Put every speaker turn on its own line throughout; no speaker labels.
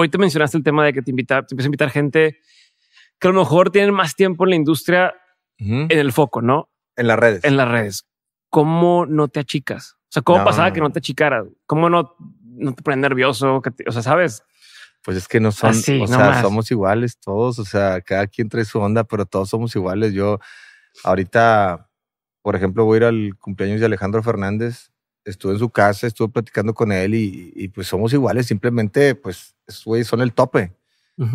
hoy te mencionaste el tema de que te, invita, te empieza a invitar gente que a lo mejor tienen más tiempo en la industria, en el foco, ¿no? En las redes. En las redes. ¿Cómo no te achicas? O sea, ¿cómo pasaba que no te achicara? ¿Cómo no, no te pones nervioso? o sea, ¿sabes? Pues es que no son, somos iguales todos, o sea, cada quien trae su onda, pero todos somos iguales. Yo ahorita, por ejemplo, voy a ir al cumpleaños de Alejandro Fernández estuve en su casa, estuve platicando con él y, pues somos iguales, simplemente pues son el tope.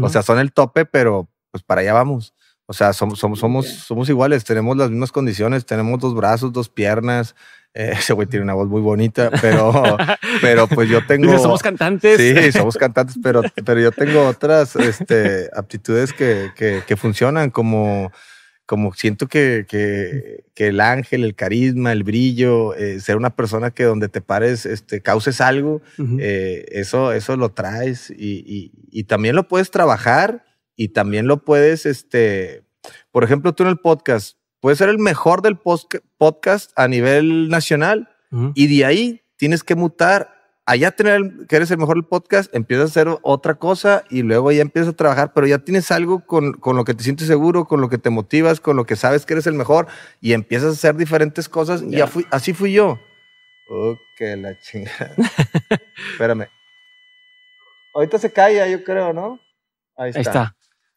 O sea, son el tope, pero pues para allá vamos. O sea, somos, somos, somos, somos iguales, tenemos las mismas condiciones, tenemos dos brazos, dos piernas. Eh, ese güey tiene una voz muy bonita, pero, pero pues yo tengo. somos cantantes. Sí, somos cantantes, pero, pero yo tengo otras este, aptitudes que funcionan, como como siento que, el ángel, el carisma, el brillo, eh, ser una persona que donde te pares, este, causes algo, eh, eso, eso lo traes y, también lo puedes trabajar y también lo puedes, este, por ejemplo, tú en el podcast, puedes ser el mejor del podcast a nivel nacional y de ahí tienes que mutar allá tener, que eres el mejor del podcast, empiezas a hacer otra cosa y luego ya empiezas a trabajar, pero ya tienes algo con, lo que te sientes seguro, con lo que te motivas, con lo que sabes que eres el mejor y empiezas a hacer diferentes cosas. Y ya así fui yo. Ok, la chingada. Espérame. Ahorita se calla, yo creo, ¿no? Ahí está.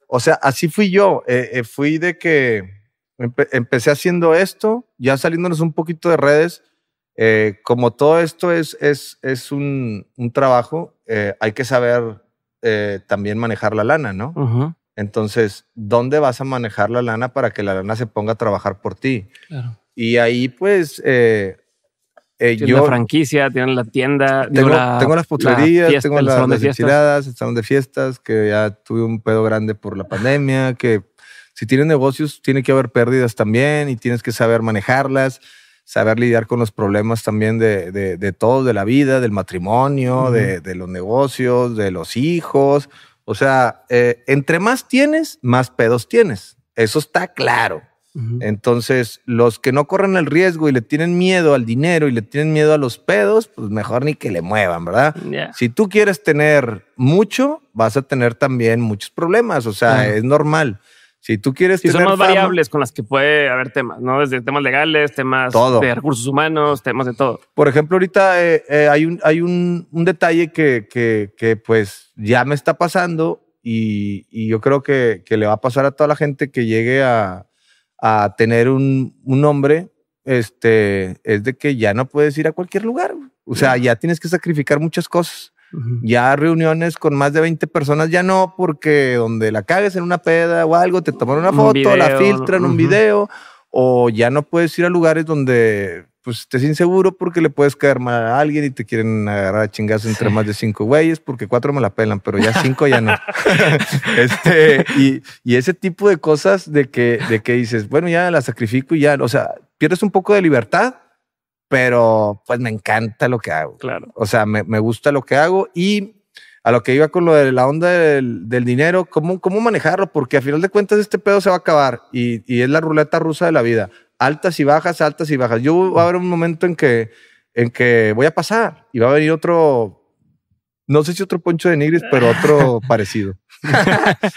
O sea, así fui yo. Eh, eh, fui de que empecé haciendo esto, ya saliéndonos un poquito de redes eh, como todo esto es, es, es un, un, trabajo, eh, hay que saber eh, también manejar la lana, ¿no? Entonces, ¿dónde vas a manejar la lana para que la lana se ponga a trabajar por ti? Y ahí, pues, yo, franquicia, tienen la tienda. Tengo, las putrerías, tengo las enchiladas, el de fiestas, que ya tuve un pedo grande por la pandemia, que si tienes negocios tiene que haber pérdidas también y tienes que saber manejarlas saber lidiar con los problemas también de, de, de todo, de la vida, del matrimonio, de, los negocios, de los hijos. O sea, eh, entre más tienes, más pedos tienes. Eso está claro. Entonces, los que no corren el riesgo y le tienen miedo al dinero y le tienen miedo a los pedos, pues mejor ni que le muevan, ¿verdad? Si tú quieres tener mucho, vas a tener también muchos problemas, o sea, es normal. Si tú quieres si son más variables con las que puede haber temas, ¿no? Desde temas legales, temas de recursos humanos, temas de todo. Por ejemplo, ahorita eh, eh, hay, un, hay un, un detalle que, que, pues ya me está pasando y, yo creo que, que, le va a pasar a toda la gente que llegue a, a tener un, un, nombre, este, es de que ya no puedes ir a cualquier lugar. O sea, ya tienes que sacrificar muchas cosas. Ya reuniones con más de 20 personas, ya no, porque donde la cagues en una peda o algo, te toman una foto, la filtran, un video, o ya no puedes ir a lugares donde pues estés inseguro porque le puedes caer mal a alguien y te quieren agarrar a entre más de cinco güeyes, porque cuatro me la pelan, pero ya cinco ya no. este, y, ese tipo de cosas de que, de que dices, bueno, ya la sacrifico y ya, o sea, pierdes un poco de libertad, pero pues me encanta lo que hago. Claro. O sea, me, me gusta lo que hago y a lo que iba con lo de la onda del, del dinero, ¿cómo, cómo manejarlo, porque a final de cuentas este pedo se va a acabar y, y, es la ruleta rusa de la vida. Altas y bajas, altas y bajas. Yo va a haber un momento en que, en que voy a pasar y va a venir otro, no sé si otro poncho de nigris, pero otro parecido.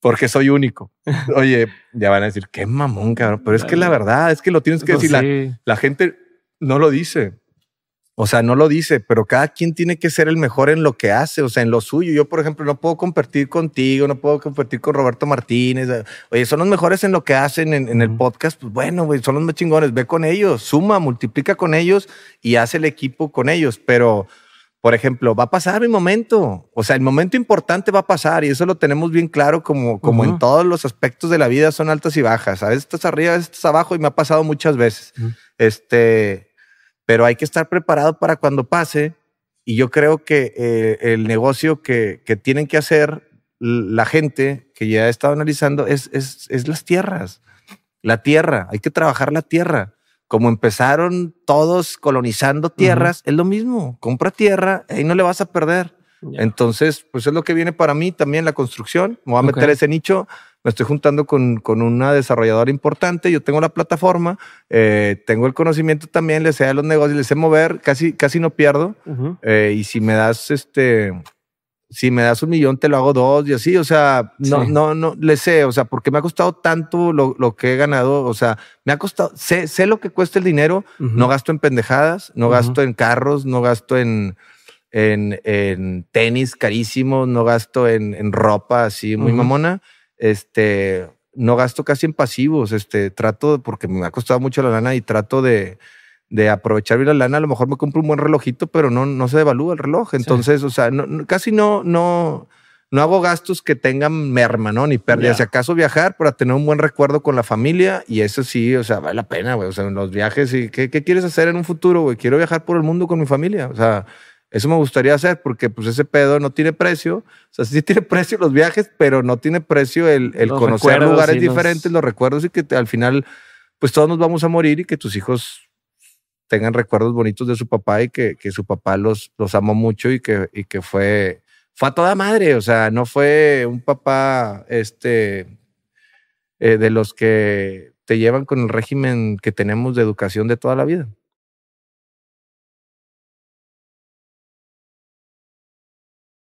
porque soy único. Oye, ya van a decir, qué mamón, cabrón. Pero es que la verdad es que lo tienes que decir. La, la, gente, no lo dice. O sea, no lo dice, pero cada quien tiene que ser el mejor en lo que hace, o sea, en lo suyo. Yo, por ejemplo, no puedo competir contigo, no puedo competir con Roberto Martínez. Oye, son los mejores en lo que hacen en, el podcast. Pues bueno, son los más chingones. Ve con ellos, suma, multiplica con ellos y hace el equipo con ellos. Pero, por ejemplo, va a pasar mi momento. O sea, el momento importante va a pasar y eso lo tenemos bien claro como, como en todos los aspectos de la vida son altas y bajas. A veces estás arriba, a veces estás abajo y me ha pasado muchas veces. Este, pero hay que estar preparado para cuando pase. Y yo creo que eh, el negocio que, tienen que hacer la gente que ya he estado analizando es, es, las tierras. La tierra, hay que trabajar la tierra. Como empezaron todos colonizando tierras, es lo mismo. Compra tierra, ahí no le vas a perder. Entonces, pues es lo que viene para mí también la construcción. Me voy a meter ese nicho me estoy juntando con, una desarrolladora importante, yo tengo la plataforma, eh, tengo el conocimiento también, le sé a los negocios, le sé mover, casi, casi no pierdo. Eh, y si me das este... Si me das un millón, te lo hago dos y así. O sea, no, no, no, le sé. O sea, porque me ha costado tanto lo, que he ganado. O sea, me ha costado, sé, sé lo que cuesta el dinero. No gasto en pendejadas, no gasto en carros, no gasto en, en, tenis carísimos, no gasto en, ropa así muy mamona. Este, no gasto casi en pasivos, este, trato, porque me ha costado mucho la lana y trato de, de aprovechar bien la lana, a lo mejor me compro un buen relojito, pero no, no se devalúa el reloj. Entonces, o sea, casi no, no, no hago gastos que tengan merma, ¿no? Ni pérdidas. Si acaso viajar para tener un buen recuerdo con la familia y eso sí, o sea, vale la pena, güey. O sea, en los viajes y ¿qué, qué quieres hacer en un futuro, güey? Quiero viajar por el mundo con mi familia. O sea, eso me gustaría hacer porque pues ese pedo no tiene precio. O sea, sí tiene precio los viajes, pero no tiene precio el, conocer lugares diferentes, los... recuerdos y que al final pues todos nos vamos a morir y que tus hijos tengan recuerdos bonitos de su papá y que, su papá los, los amó mucho y que, y que fue, fue a toda madre. O sea, no fue un papá este, eh, de los que te llevan con el régimen que tenemos de educación de toda la vida.